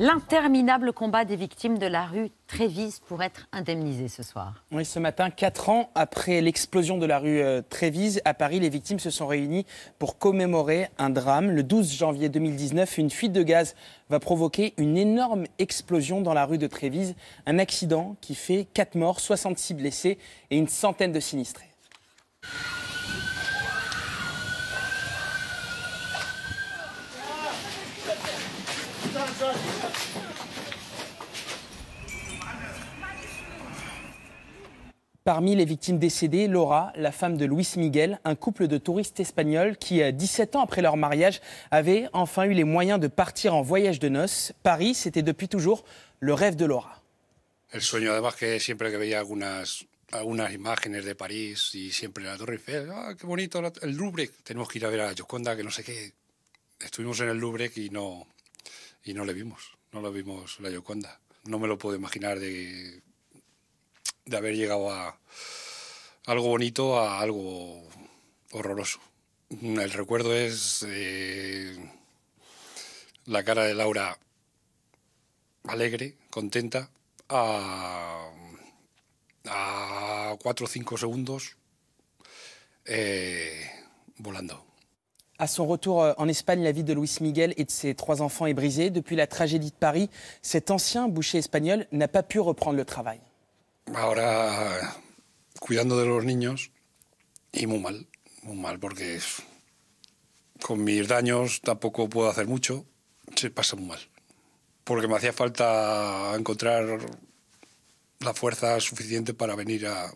L'interminable combat des victimes de la rue Trévise pour être indemnisées ce soir. Oui, ce matin, quatre ans après l'explosion de la rue euh, Trévise à Paris, les victimes se sont réunies pour commémorer un drame. Le 12 janvier 2019, une fuite de gaz va provoquer une énorme explosion dans la rue de Trévise. Un accident qui fait quatre morts, 66 blessés et une centaine de sinistrés. Parmi les victimes décédées, Laura, la femme de Luis Miguel, un couple de touristes espagnols qui, 17 euh, ans après leur mariage, avait enfin eu les moyens de partir en voyage de noces. Paris, c'était depuis toujours le rêve de Laura. El sueño, c'est que siempre que veía algunas, algunas imágenes de París y siempre la Torre Eiffel, ah, qué bonito, el Louvre, tenemos que ir a ver a Gioconda, que no sé qué. Estuvimos en el Louvre y no, y no le vimos, no la vimos la Gioconda. No me lo puedo imaginar de de haber llegado a algo bonito a algo horroroso. El recuerdo es eh, la cara de Laura alegre, contenta, a, 4 o 5 segundos eh, volando. À son retour euh, en Espagne, la vie de Luis Miguel et de ses trois enfants est brisée. Depuis la tragédie de Paris, cet ancien boucher espagnol n'a pas pu reprendre le travail. ahora cuidando de los niños y muy mal, muy mal, porque con mis daños tampoco puedo hacer mucho, se pasa muy mal. Porque me hacía falta encontrar la fuerza suficiente para venir a,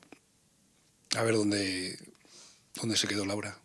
ver dónde, se quedó Laura.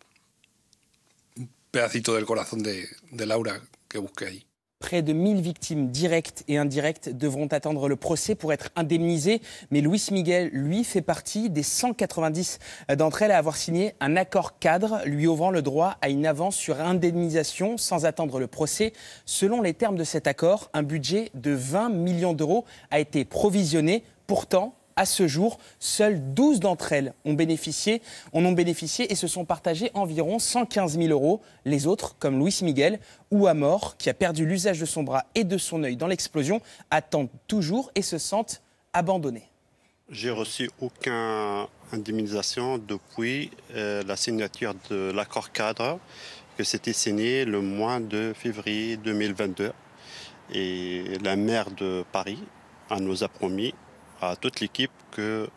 Un pedacito del corazón de, de Laura que busqué ahí. Près de 1000 victimes directes et indirectes devront attendre le procès pour être indemnisées. Mais Luis Miguel, lui, fait partie des 190 d'entre elles à avoir signé un accord cadre lui ouvrant le droit à une avance sur indemnisation sans attendre le procès. Selon les termes de cet accord, un budget de 20 millions d'euros a été provisionné. Pourtant, à ce jour, seules 12 d'entre elles ont bénéficié, en ont bénéficié et se sont partagées environ 115 000 euros. Les autres, comme Luis Miguel ou Amor, qui a perdu l'usage de son bras et de son œil dans l'explosion, attendent toujours et se sentent abandonnés. J'ai reçu aucune indemnisation depuis euh, la signature de l'accord cadre que s'était signé le mois de février 2022. Et la maire de Paris nous a promis à toute l'équipe que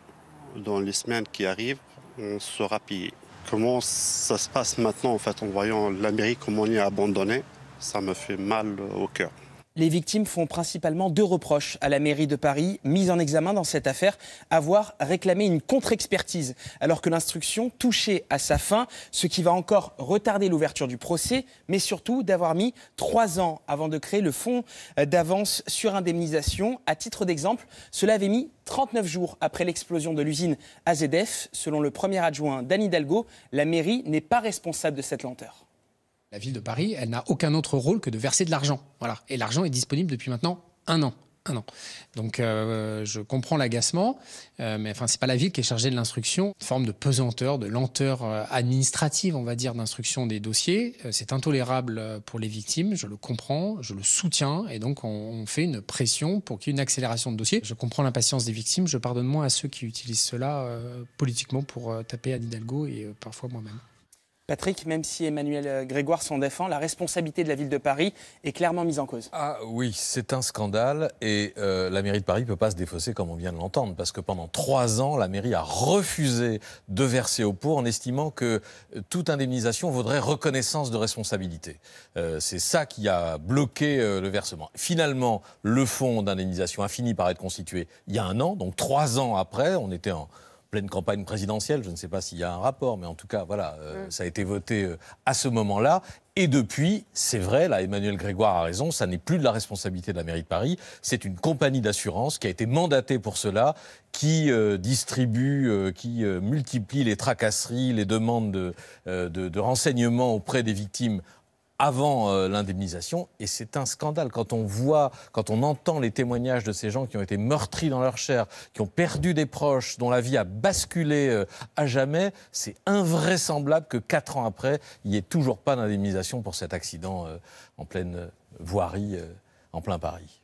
dans les semaines qui arrivent, on sera payé. Comment ça se passe maintenant en fait en voyant l'Amérique comme on est abandonné, ça me fait mal au cœur. Les victimes font principalement deux reproches à la mairie de Paris, mise en examen dans cette affaire, avoir réclamé une contre-expertise, alors que l'instruction touchait à sa fin, ce qui va encore retarder l'ouverture du procès, mais surtout d'avoir mis trois ans avant de créer le fonds euh, d'avance sur indemnisation. À titre d'exemple, cela avait mis 39 jours après l'explosion de l'usine AZF. Selon le premier adjoint Danny Hidalgo, la mairie n'est pas responsable de cette lenteur. La ville de Paris, elle n'a aucun autre rôle que de verser de l'argent. Voilà. Et l'argent est disponible depuis maintenant un an. Un an. Donc euh, je comprends l'agacement, euh, mais enfin c'est pas la ville qui est chargée de l'instruction. Une forme de pesanteur, de lenteur euh, administrative, on va dire, d'instruction des dossiers. c'est intolérable pour les victimes. Je le comprends, je le soutiens, et donc on, fait une pression pour qu'il y ait une accélération de dossier. Je comprends l'impatience des victimes. Je pardonne moins à ceux qui utilisent cela politiquement pour taper à Hidalgo et parfois moi-même. Patrick, même si Emmanuel euh, Grégoire s'en défend, la responsabilité de la ville de Paris est clairement mise en cause. Ah oui, c'est un scandale et euh, la mairie de Paris ne peut pas se défausser comme on vient de l'entendre, parce que pendant trois ans, la mairie a refusé de verser au pot en estimant que euh, toute indemnisation vaudrait reconnaissance de responsabilité. c'est ça qui a bloqué le versement. Finalement, le fonds d'indemnisation a fini par être constitué il y a un an, donc trois ans après, on était en pleine campagne présidentielle. Je ne sais pas s'il y a un rapport, mais en tout cas, voilà, euh, mm. ça a été voté euh, à ce moment-là. Et depuis, c'est vrai, là, Emmanuel Grégoire a raison, ça n'est plus de la responsabilité de la mairie de Paris, c'est une compagnie d'assurance qui a été mandatée pour cela, qui euh, distribue, qui multiplie les tracasseries, les demandes de renseignements auprès des victimes avant euh, l'indemnisation. Et c'est un scandale. Quand on voit, quand on entend les témoignages de ces gens qui ont été meurtris dans leur chair, qui ont perdu des proches, dont la vie a basculé euh, à jamais, c'est invraisemblable que quatre ans après, il n'y ait toujours pas d'indemnisation pour cet accident euh, en pleine voirie, en plein Paris.